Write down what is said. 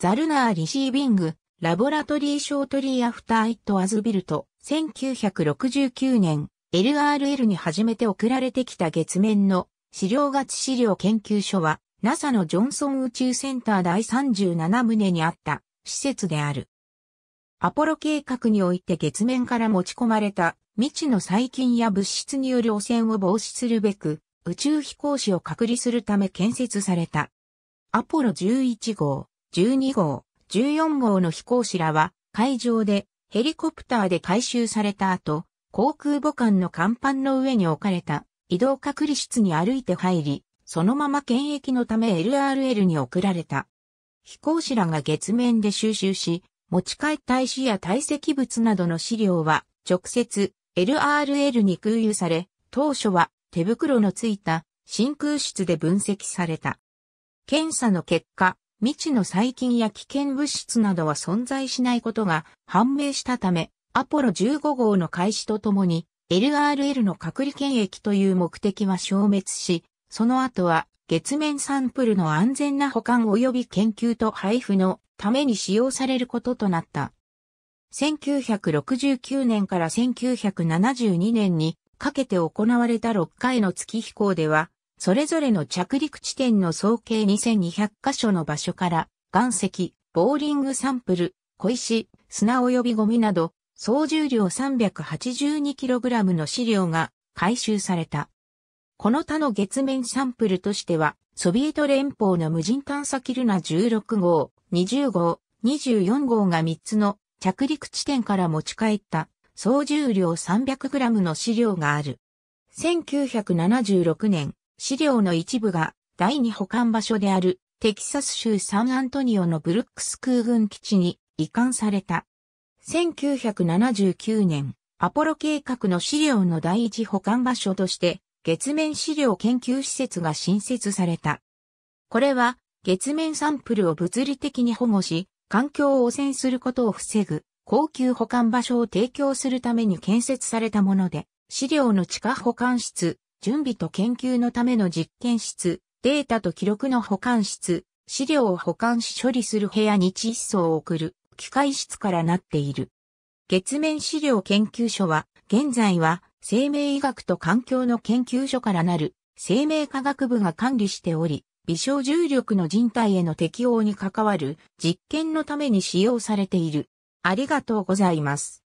ザルナーリシービング、ラボラトリーショートリーアフターイットアズビルト、1969年、LRL に初めて送られてきた月面の資料ガチ資料研究所は、NASA のジョンソン宇宙センター第37棟にあった施設である。アポロ計画において月面から持ち込まれた未知の細菌や物質による汚染を防止するべく、宇宙飛行士を隔離するため建設された。アポロ11号、12号、14号の飛行士らは海上でヘリコプターで回収された後、航空母艦の甲板の上に置かれた移動隔離室に歩いて入り、そのまま検疫のため LRL に送られた。飛行士らが月面で収集し、持ち帰った石や堆積物などの資料は直接 LRL に空輸され、当初は手袋のついた真空室で分析された。検査の結果、未知の細菌や危険物質などは存在しないことが判明したため、アポロ15号の開始とともに、LRL の隔離検疫という目的は消滅し、その後は月面サンプルの安全な保管及び研究と配布のために使用されることとなった。1969年から1972年にかけて行われた6回の月飛行では、それぞれの着陸地点の総計2200箇所の場所から、岩石、ボーリングサンプル、小石、砂及びゴミなど、総重量 382kg の資料が回収された。この他の月面サンプルとしては、ソビエト連邦の無人探査キルナ16号、20号、24号が3つの着陸地点から持ち帰った総重量 300g の資料がある。1976年、資料の一部が第二保管場所であるテキサス州サンアントニオのブルックス空軍基地に移管された。1979年、アポロ計画の資料の第一保管場所として月面資料研究施設が新設された。これは月面サンプルを物理的に保護し、環境を汚染することを防ぐ高級保管場所を提供するために建設されたもので、資料の地下保管室、準備と研究のための実験室、データと記録の保管室、資料を保管し処理する部屋に窒素を送る機械室からなっている。月面資料研究所は、現在は生命医学と環境の研究所からなる生命科学部が管理しており、微小重力の人体への適応に関わる実験のために使用されている。ありがとうございます。